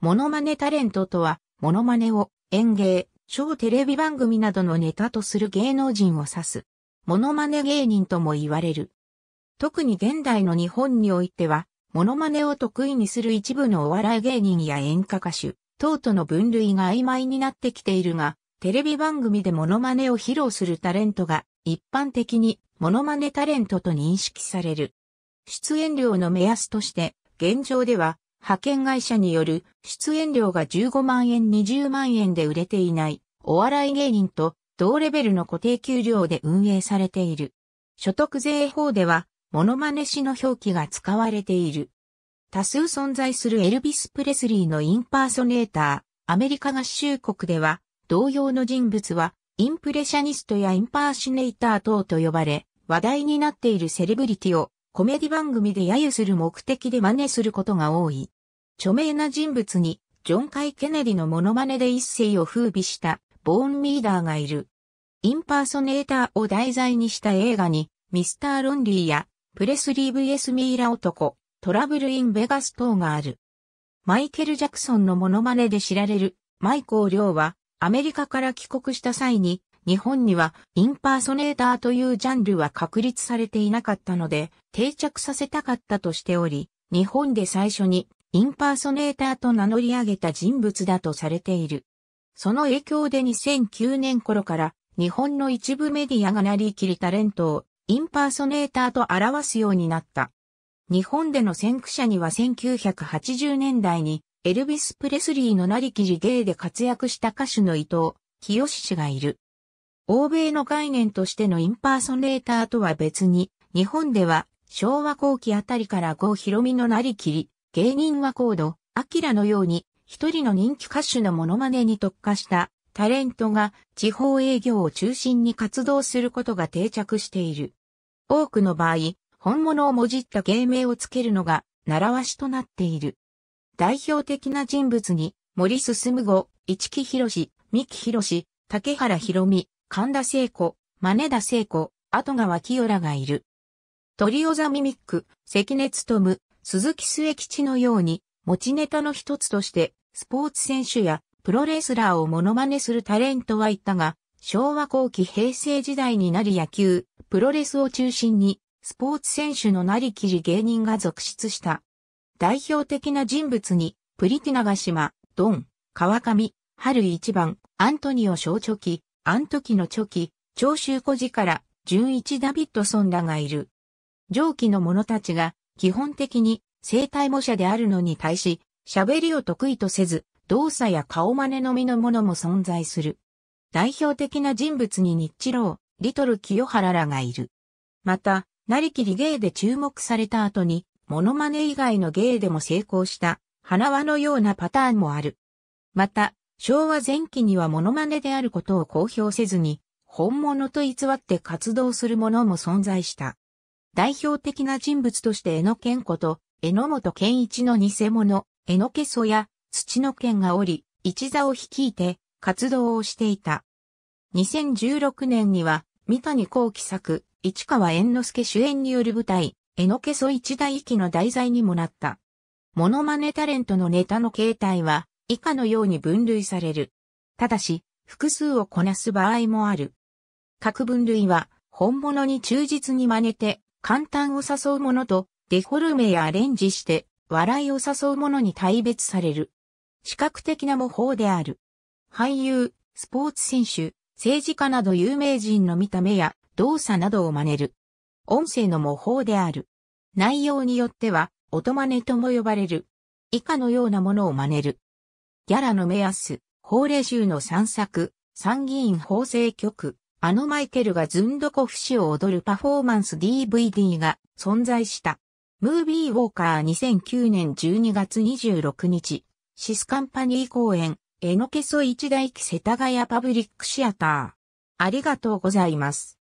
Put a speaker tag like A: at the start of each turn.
A: モノマネタレントとは、モノマネを演芸、小テレビ番組などのネタとする芸能人を指す。モノマネ芸人とも言われる。特に現代の日本においては、モノマネを得意にする一部のお笑い芸人や演歌歌手、等との分類が曖昧になってきているが、テレビ番組でモノマネを披露するタレントが一般的にモノマネタレントと認識される。出演料の目安として、現状では派遣会社による出演料が15万円20万円で売れていないお笑い芸人と同レベルの固定給料で運営されている。所得税法ではモノマネ氏の表記が使われている。多数存在するエルビス・プレスリーのインパーソネーター、アメリカ合衆国では同様の人物はインプレシャニストやインパーシネーター等と呼ばれ話題になっているセレブリティをコメディ番組で揶揄する目的で真似することが多い。著名な人物に、ジョン・カイ・ケネディのモノマネで一世を風靡した、ボーン・ミーダーがいる。インパーソネーターを題材にした映画に、ミスター・ロンリーや、プレスリー VS ミイラ男、トラブル・イン・ベガス等がある。マイケル・ジャクソンのモノマネで知られる、マイコー・リョウは、アメリカから帰国した際に、日本にはインパーソネーターというジャンルは確立されていなかったので定着させたかったとしており、日本で最初にインパーソネーターと名乗り上げた人物だとされている。その影響で2009年頃から日本の一部メディアがなりきりタレントをインパーソネーターと表すようになった。日本での先駆者には1980年代にエルビス・プレスリーのなりきり芸で活躍した歌手の伊藤清氏がいる。欧米の概念としてのインパーソネーターとは別に、日本では昭和後期あたりから郷ひろみのなりきり、芸人はコード、アキラのように、一人の人気歌手のモノマネに特化したタレントが地方営業を中心に活動することが定着している。多くの場合、本物をもじった芸名をつけるのが習わしとなっている。代表的な人物に森進吾、市木博士、三木博士、竹原博美、神田聖子、真田聖子、後川清らがいる。トリオザミミック、関根勤、鈴木末吉のように、持ちネタの一つとして、スポーツ選手やプロレスラーをモノマネするタレントはいたが、昭和後期平成時代になり野球、プロレスを中心に、スポーツ選手のなりきり芸人が続出した。代表的な人物に、プリティ長島、ドン、川上、春一番、アントニオ小チョキ、アントキのチョキ、長州小児から純一ダビッドソンらがいる。上記の者たちが基本的に生体模写であるのに対し、喋りを得意とせず、動作や顔真似のみのものも存在する。代表的な人物に日チ郎、リトル清原らがいる。また、なりきり芸で注目された後に、モノマネ以外の芸でも成功した、花輪のようなパターンもある。また、昭和前期にはモノマネであることを公表せずに、本物と偽って活動する者も存在した。代表的な人物として江野健子と江野本健一の偽物、江野家祖や土の剣がおり、一座を率いて活動をしていた。2016年には、三谷幸喜作、市川猿之助主演による舞台、江野家祖一代域の題材にもなった。モノマネタレントのネタの形態は、以下のように分類される。ただし、複数をこなす場合もある。各分類は、本物に忠実に真似て、簡単を誘うものと、デフォルメやアレンジして、笑いを誘うものに大別される。視覚的な模倣である。俳優、スポーツ選手、政治家など有名人の見た目や動作などを真似る。音声の模倣である。内容によっては、音真似とも呼ばれる。以下のようなものを真似る。ギャラの目安、法令集の散策、参議院法制局、あのマイケルがズンドコフ氏を踊るパフォーマンス DVD が存在した。ムービーウォーカー2009年12月26日、シスカンパニー公演、エノケソ一大期世田谷パブリックシアター。ありがとうございます。